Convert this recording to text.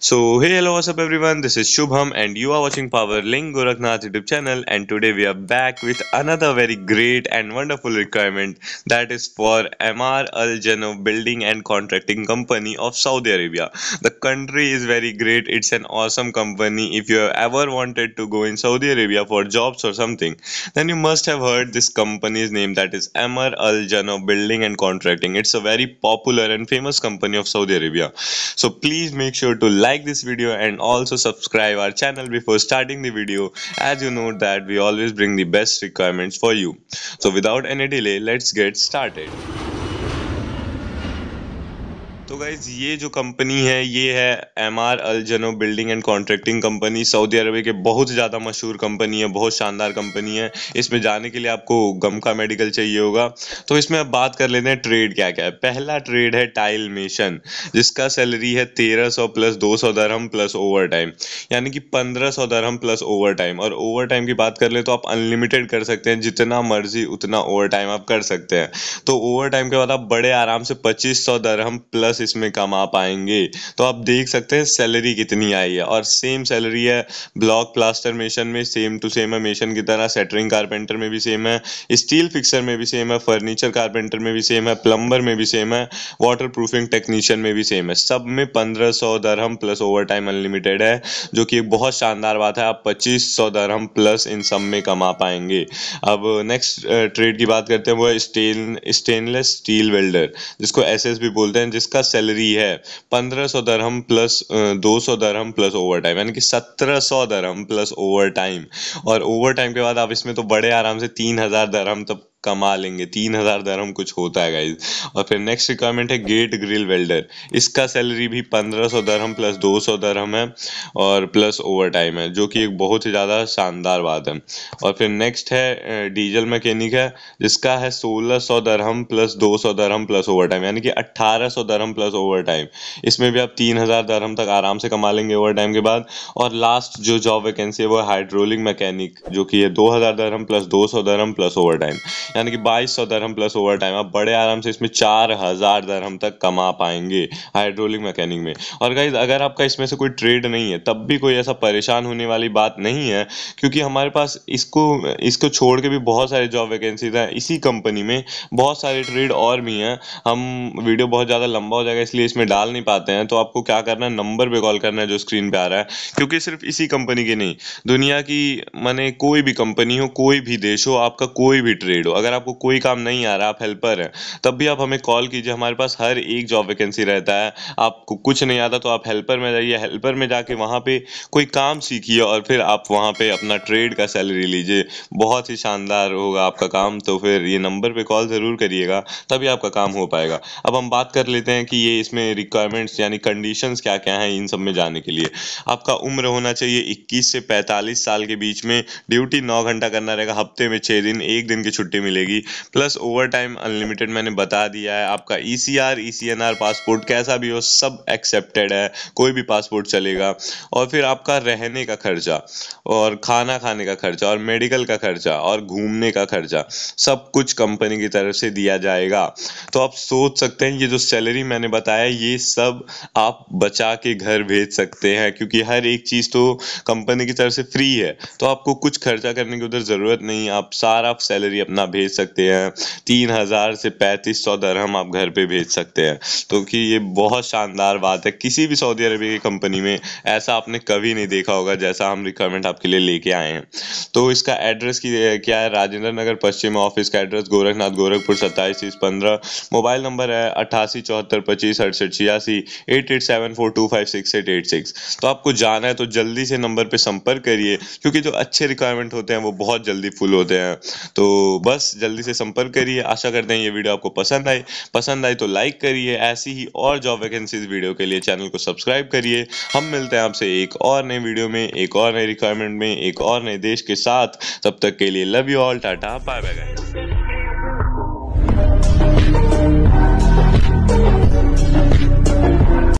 So hey hello what's up everyone this is Shubham and you are watching Power Link Goraknath YouTube channel and today we are back with another very great and wonderful requirement that is for MR Al Jano Building and Contracting Company of Saudi Arabia. The country is very great it's an awesome company if you have ever wanted to go in Saudi Arabia for jobs or something then you must have heard this company's name that is MR Al Jano Building and Contracting. It's a very popular and famous company of Saudi Arabia. So please make sure to like like this video and also subscribe our channel before starting the video as you know that we always bring the best requirements for you. So without any delay let's get started. Guys ये जो company है ये है M R Aljano building and contracting company सऊदी अरब के बहुत ज़्यादा मशहूर कंपनी है बहुत शानदार कंपनी है इसमें जाने के लिए आपको गम का मेडिकल चाहिए होगा तो इसमें अब बात कर लेते हैं ट्रेड क्या क्या है पहला ट्रेड है टाइल मिशन जिसका सैलरी है तेरह सौ प्लस दो सौ दरहम प्लस ओवर टाइम यानी कि पंद्रह सौ दरहम प्लस ओवर टाइम और ओवर टाइम की बात कर ले तो आप अनलिमिटेड कर सकते हैं जितना मर्जी उतना ओवर टाइम आप कर सकते हैं तो ओवर टाइम के बाद आप बड़े आराम से पच्चीस सौ दरहम प्लस इसमें कमा पाएंगे तो आप देख सकते हैं सैलरी कितनी आई है और सेम सैलरी है ब्लॉक प्लास्टर मेशन में सेम टू सेम है मेशन की तरह सेटरिंग कारपेंटर में भी सेम है स्टील फिक्सर में भी सेम है फर्नीचर कारपेंटर में भी सेम है प्लम्बर में भी सेम है वाटर प्रूफिंग टेक्नीशियन में भी सेम है सब में पंद्रह सौ दरहम प्लस ओवर टाइम अनलिमिटेड है जो कि एक बहुत शानदार बात है आप पच्चीस सौ दरहम प्लस इन सब में कमा पाएंगे अब नेक्स्ट ट्रेड की बात करते हैं वो है स्टेन स्टेनलेस स्टील वेल्डर जिसको एस भी बोलते हैं जिसका सैलरी है पंद्रह सौ दरहम प्लस दो सौ दरहम प्लस ओवर टाइम यानी कि सत्रह सौ दरहम प्लस ओवर टाइम और ओवर टाइम के बाद आप इसमें तो बड़े आराम से तीन हज़ार दरहम तक कमा लेंगे तीन हजार धर्म कुछ होता है गाइज और फिर नेक्स्ट रिक्वायरमेंट है गेट ग्रिल वेल्डर इसका सैलरी भी पंद्रह सौ दरहम प्लस दो सौ दरहम है और प्लस ओवर टाइम है जो कि एक बहुत ही ज़्यादा शानदार बात है और फिर नेक्स्ट है डीजल मैकेनिक है जिसका है सोलह सौ दरहम प्लस दो सौ धर्म प्लस ओवर टाइम यानी कि अट्ठारह सौ दरहम प्लस ओवर टाइम इसमें भी आप तीन हजार दरहम तक आराम से कमा लेंगे ओवर टाइम के बाद और लास्ट जो जॉब वैकेंसी है वो हाइड्रोलिक मैकेनिक जो कि है दो हजार दरहम प्लस दो सौ धर्म प्लस ओवर टाइम यानी कि बाईस सौ दरहम प्लस ओवर टाइम आप बड़े आराम से इसमें चार हज़ार दरहम तक कमा पाएंगे हाइड्रोलिक मैकेनिक में और गाइज अगर आपका इसमें से कोई ट्रेड नहीं है तब भी कोई ऐसा परेशान होने वाली बात नहीं है क्योंकि हमारे पास इसको इसको छोड़ के भी बहुत सारे जॉब वैकेंसीज हैं इसी कंपनी में बहुत सारे ट्रेड और भी हैं हम वीडियो बहुत ज़्यादा लंबा हो जाएगा इसलिए इसमें डाल नहीं पाते हैं तो आपको क्या करना है नंबर पर कॉल करना है जो स्क्रीन पर आ रहा है क्योंकि सिर्फ इसी कंपनी के नहीं दुनिया की मैंने कोई भी कंपनी हो कोई भी देश हो आपका कोई भी ट्रेड हो अगर आपको कोई काम नहीं आ रहा आप हेल्पर हैं तब भी आप हमें कॉल कीजिए हमारे पास हर एक जॉब वैकेंसी रहता है आपको कुछ नहीं आता तो आप हेल्पर में जाइए हेल्पर में जाके वहाँ पे कोई काम सीखिए और फिर आप वहाँ पे अपना ट्रेड का सैलरी लीजिए बहुत ही शानदार होगा आपका काम तो फिर ये नंबर पर कॉल ज़रूर करिएगा तभी आपका काम हो पाएगा अब हम बात कर लेते हैं कि ये इसमें रिक्वायरमेंट्स यानी कंडीशंस क्या क्या हैं इन सब में जाने के लिए आपका उम्र होना चाहिए 21 से 45 साल के बीच में ड्यूटी 9 घंटा करना रहेगा हफ्ते में 6 दिन एक दिन की छुट्टी मिलेगी प्लस ओवर टाइम अनलिमिटेड मैंने बता दिया है आपका E C R E C N R passport कैसा भी हो सब एक्सेप्टेड है कोई भी पासपोर्ट चलेगा और फिर आपका रहने का खर्चा और खाना खाने का खर्चा और मेडिकल का खर्चा और घूमने का खर्चा सब कुछ कंपनी की तरफ से दिया जाएगा तो आप सोच सकते हैं ये जो सैलरी मैंने बताया ये सब आप बचा के घर भेज सकते हैं क्योंकि हर एक चीज़ तो कंपनी की तरफ से फ्री है तो आपको कुछ खर्चा करने की उधर ज़रूरत नहीं आप सारा सैलरी अपना भेज भेज सकते हैं तीन हज़ार से पैंतीस सौ दरहम आप घर पे भेज सकते हैं तो कि ये बहुत शानदार बात है किसी भी सऊदी अरबिया की कंपनी में ऐसा आपने कभी नहीं देखा होगा जैसा हम रिक्वायरमेंट आपके लिए लेके आए हैं तो इसका एड्रेस की क्या है राजेंद्र नगर पश्चिम ऑफिस का एड्रेस गोरखनाथ गोरखपुर सत्ताईस तीस पंद्रह मोबाइल नंबर है अट्ठासी चौहत्तर पच्चीस अड़सठ छियासी eight eight seven four two five six eight eight six तो आपको जाना है तो जल्दी से नंबर पर संपर्क करिए क्योंकि जो अच्छे रिक्वायरमेंट होते हैं वो बहुत जल्दी फुल होते हैं तो बस जल्दी से संपर्क करिए आशा करते हैं ये वीडियो आपको पसंद आए पसंद आए तो लाइक करिए ऐसी ही और जॉब वैकेंसीज वीडियो के लिए चैनल को सब्सक्राइब करिए हम मिलते हैं आपसे एक और नए वीडियो में एक और नए रिक्वायरमेंट में एक और नए देश के साथ तब तक के लिए love you all tata bye bye